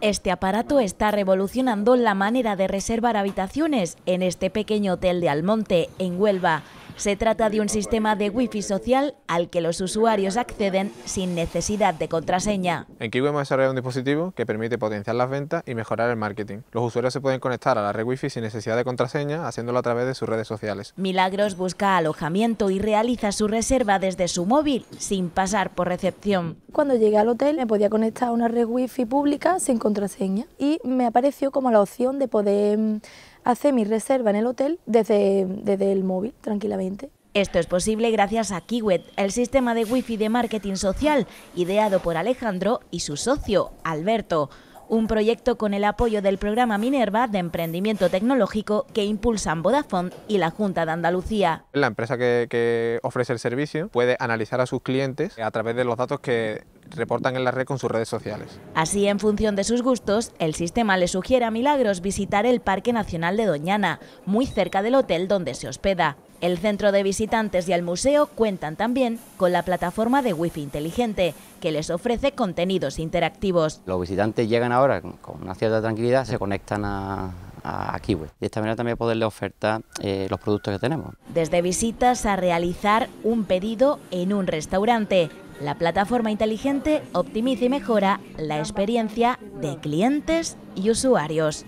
Este aparato está revolucionando la manera de reservar habitaciones en este pequeño hotel de Almonte, en Huelva. Se trata de un sistema de wifi social al que los usuarios acceden sin necesidad de contraseña. En Kiwi hemos desarrollado un dispositivo que permite potenciar las ventas y mejorar el marketing. Los usuarios se pueden conectar a la red wifi sin necesidad de contraseña, haciéndolo a través de sus redes sociales. Milagros busca alojamiento y realiza su reserva desde su móvil, sin pasar por recepción. Cuando llegué al hotel me podía conectar a una red wifi pública sin contraseña y me apareció como la opción de poder mm, Hace mi reserva en el hotel desde, desde el móvil, tranquilamente. Esto es posible gracias a Kiwet, el sistema de wifi de marketing social ideado por Alejandro y su socio, Alberto. Un proyecto con el apoyo del programa Minerva de emprendimiento tecnológico que impulsan Vodafone y la Junta de Andalucía. La empresa que ofrece el servicio puede analizar a sus clientes a través de los datos que reportan en la red con sus redes sociales. Así, en función de sus gustos, el sistema le sugiere a Milagros visitar el Parque Nacional de Doñana, muy cerca del hotel donde se hospeda. El centro de visitantes y el museo cuentan también con la plataforma de wifi inteligente, que les ofrece contenidos interactivos. Los visitantes llegan ahora con una cierta tranquilidad, se conectan a, a Kiwi. Pues. De esta manera también poderle oferta... Eh, los productos que tenemos. Desde visitas a realizar un pedido en un restaurante, la plataforma inteligente optimiza y mejora la experiencia de clientes y usuarios.